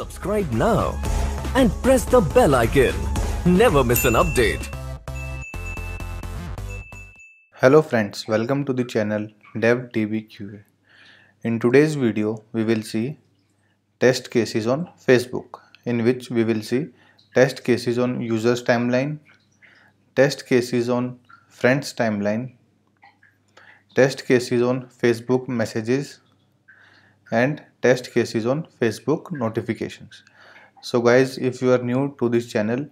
Subscribe now and press the bell icon. Never miss an update. Hello friends, welcome to the channel DevDBQA. In today's video, we will see test cases on Facebook in which we will see test cases on users timeline, test cases on friends timeline, test cases on Facebook messages and test cases on Facebook notifications. So guys, if you are new to this channel,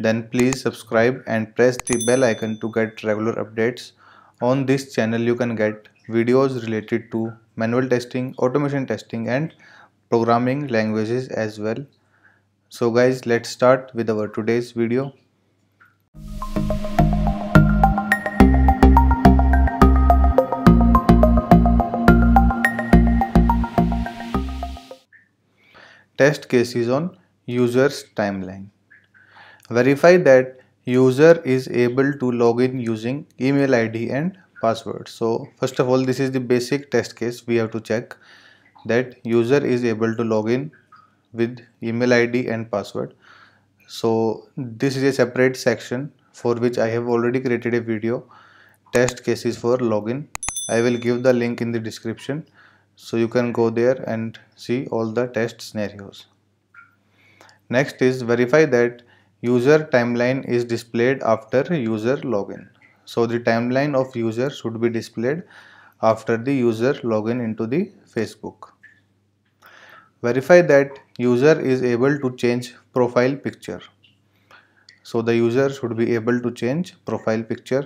then please subscribe and press the bell icon to get regular updates. On this channel, you can get videos related to manual testing, automation testing and programming languages as well. So guys, let's start with our today's video. test cases on user's timeline. Verify that user is able to log in using email ID and password. So first of all this is the basic test case we have to check that user is able to log in with email ID and password. So this is a separate section for which I have already created a video test cases for login. I will give the link in the description so you can go there and see all the test scenarios next is verify that user timeline is displayed after user login so the timeline of user should be displayed after the user login into the facebook verify that user is able to change profile picture so the user should be able to change profile picture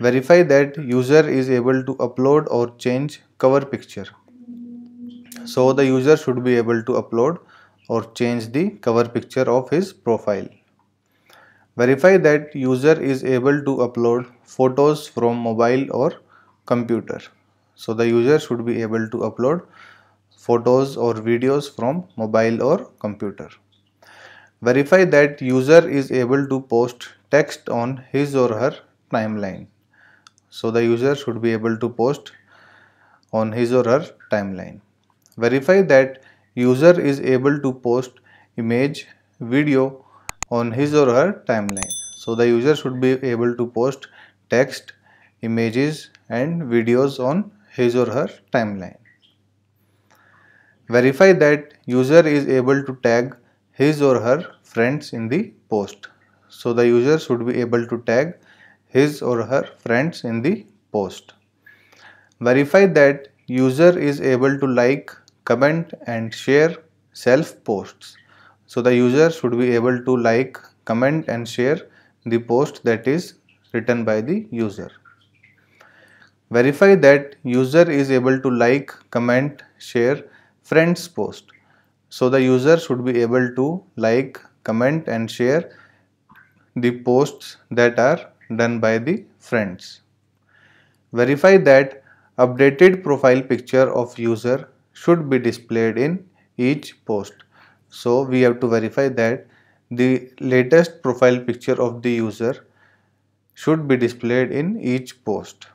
verify that user is able to upload or change cover picture so the user should be able to upload or change the cover picture of his profile. Verify that user is able to upload photos from mobile or computer. So the user should be able to upload photos or videos from mobile or computer. Verify that user is able to post text on his or her timeline. So the user should be able to post on his or her timeline. Verify that user is able to post image, video on his or her timeline. So the user should be able to post text, images and videos on his or her timeline. Verify that user is able to tag his or her friends in the post. So the user should be able to tag his or her friends in the post. Verify that user is able to like comment and share self posts so the user should be able to like comment and share the post that is written by the user verify that user is able to like comment share friends post so the user should be able to like comment and share the posts that are done by the friends verify that updated profile picture of user should be displayed in each post. So we have to verify that the latest profile picture of the user should be displayed in each post.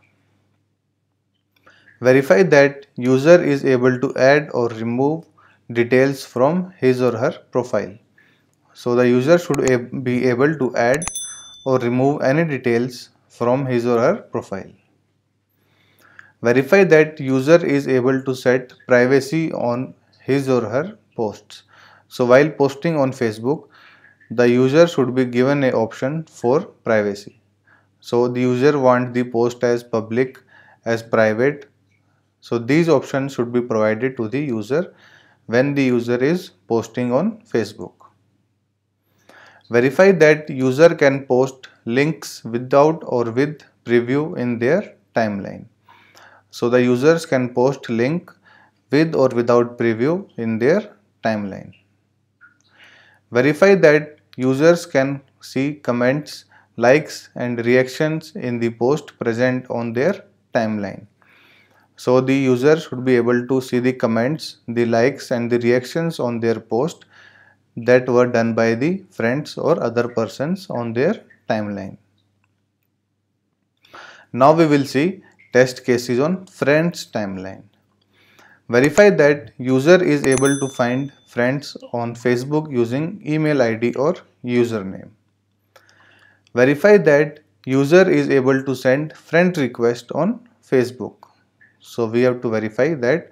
Verify that user is able to add or remove details from his or her profile. So the user should be able to add or remove any details from his or her profile. Verify that user is able to set privacy on his or her posts. So while posting on Facebook, the user should be given an option for privacy. So the user wants the post as public, as private. So these options should be provided to the user when the user is posting on Facebook. Verify that user can post links without or with preview in their timeline. So the users can post link with or without preview in their timeline. Verify that users can see comments, likes and reactions in the post present on their timeline. So the users should be able to see the comments, the likes and the reactions on their post that were done by the friends or other persons on their timeline. Now we will see test cases on friends timeline. Verify that user is able to find friends on Facebook using email ID or username. Verify that user is able to send friend request on Facebook. So we have to verify that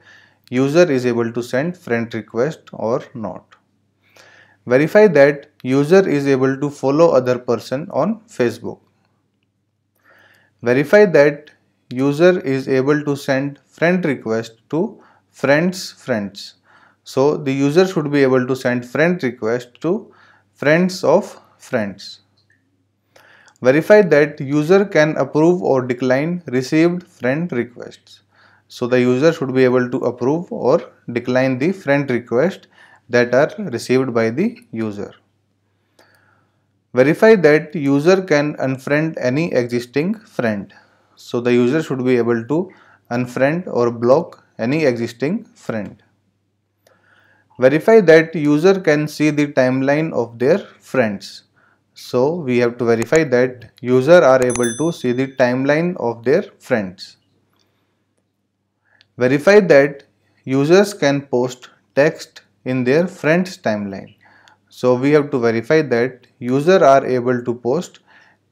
user is able to send friend request or not. Verify that user is able to follow other person on Facebook. Verify that user is able to send friend request to friends friends. So the user should be able to send friend request to friends of friends. Verify that user can approve or decline received friend requests. So the user should be able to approve or decline the friend request that are received by the user. Verify that user can unfriend any existing friend. So the user should be able to unfriend or block any existing friend. Verify that user can see the timeline of their friends. So we have to verify that user are able to see the timeline of their friends. Verify that users can post text in their friends timeline. So we have to verify that user are able to post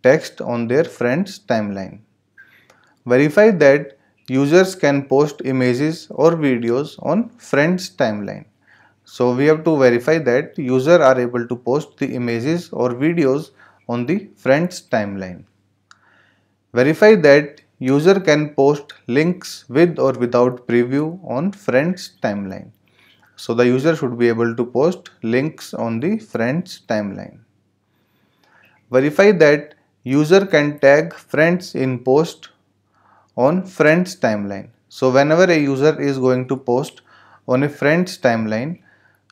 text on their friends timeline verify that users can post images or videos on friends timeline. So we have to verify that user are able to post the images or videos on the friends timeline. Verify that user can post links with or without preview on friends timeline. So the user should be able to post links on the friends timeline. Verify that user can tag friends in post on friends timeline. So whenever a user is going to post on a friends timeline,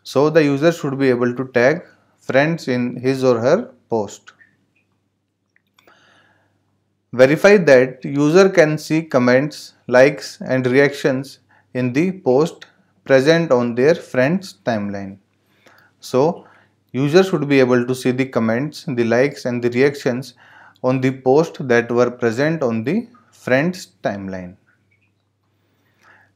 so the user should be able to tag friends in his or her post. Verify that user can see comments, likes and reactions in the post present on their friends timeline. So user should be able to see the comments, the likes and the reactions on the post that were present on the friend's timeline.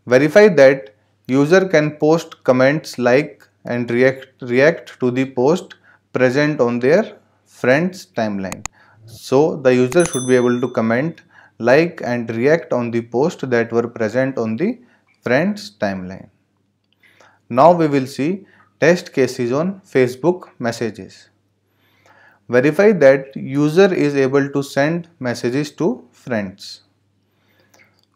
Verify that user can post comments like and react, react to the post present on their friend's timeline. So the user should be able to comment, like and react on the post that were present on the friend's timeline. Now we will see test cases on Facebook messages. Verify that user is able to send messages to friends.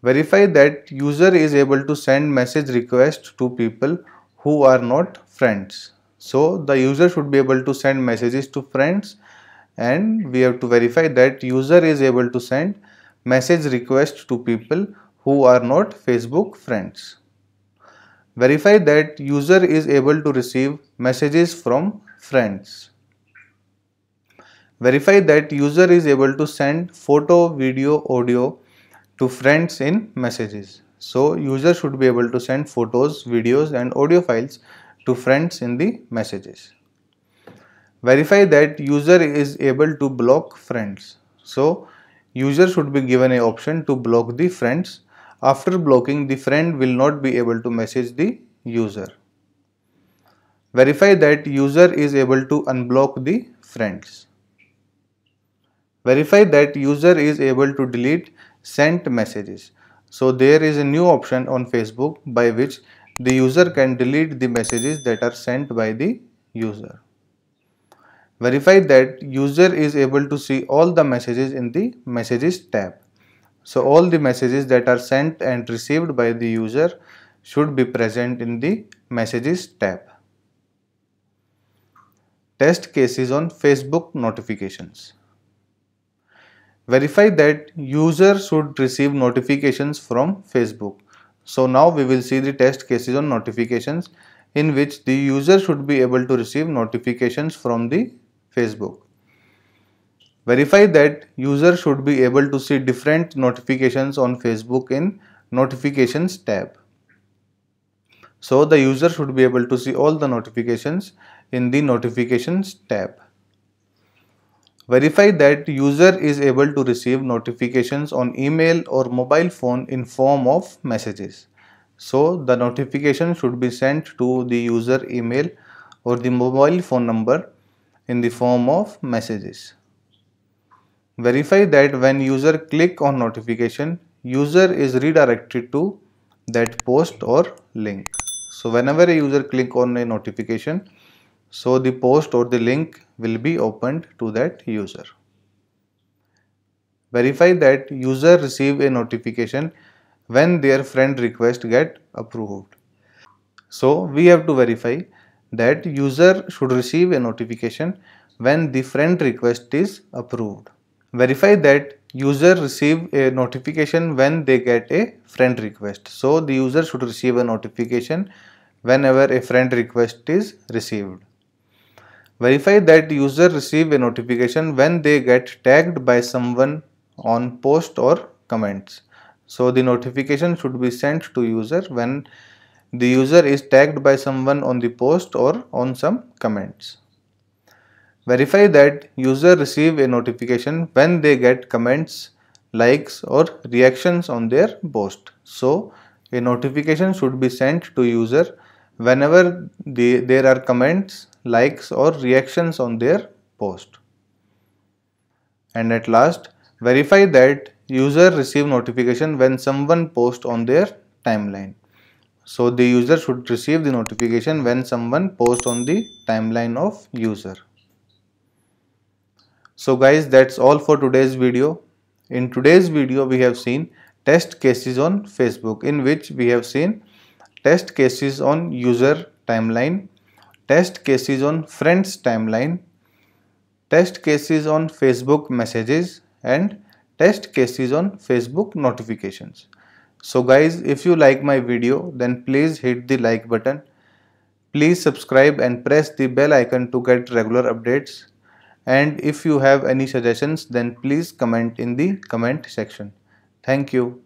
Verify that user is able to send message request to people who are not friends. So the user should be able to send messages to friends and we have to verify that user is able to send message request to people who are not Facebook friends. Verify that user is able to receive messages from friends. Verify that user is able to send photo, video, audio to friends in messages. So user should be able to send photos, videos and audio files to friends in the messages. Verify that user is able to block friends. So user should be given an option to block the friends. After blocking the friend will not be able to message the user. Verify that user is able to unblock the friends. Verify that user is able to delete sent messages. So there is a new option on Facebook by which the user can delete the messages that are sent by the user. Verify that user is able to see all the messages in the messages tab. So all the messages that are sent and received by the user should be present in the messages tab. Test cases on Facebook notifications verify that user should receive notifications from Facebook. So now we will see the test cases on notifications in which the user should be able to receive notifications from the Facebook. Verify that user should be able to see different notifications on Facebook in notifications tab. So the user should be able to see all the notifications in the notifications tab. Verify that user is able to receive notifications on email or mobile phone in form of messages. So the notification should be sent to the user email or the mobile phone number in the form of messages. Verify that when user click on notification, user is redirected to that post or link. So whenever a user click on a notification, so the post or the link will be opened to that user. Verify that user receive a notification when their friend request get approved. So we have to verify that user should receive a notification when the friend request is approved. Verify that user receive a notification when they get a friend request. So the user should receive a notification whenever a friend request is received. Verify that user receive a notification when they get tagged by someone on post or comments. So the notification should be sent to user when the user is tagged by someone on the post or on some comments. Verify that user receive a notification when they get comments, likes or reactions on their post. So a notification should be sent to user whenever the, there are comments, likes or reactions on their post. And at last, verify that user receive notification when someone post on their timeline. So the user should receive the notification when someone post on the timeline of user. So guys that's all for today's video. In today's video we have seen test cases on Facebook in which we have seen test cases on user timeline test cases on friends timeline, test cases on Facebook messages and test cases on Facebook notifications. So guys if you like my video then please hit the like button. Please subscribe and press the bell icon to get regular updates and if you have any suggestions then please comment in the comment section. Thank you.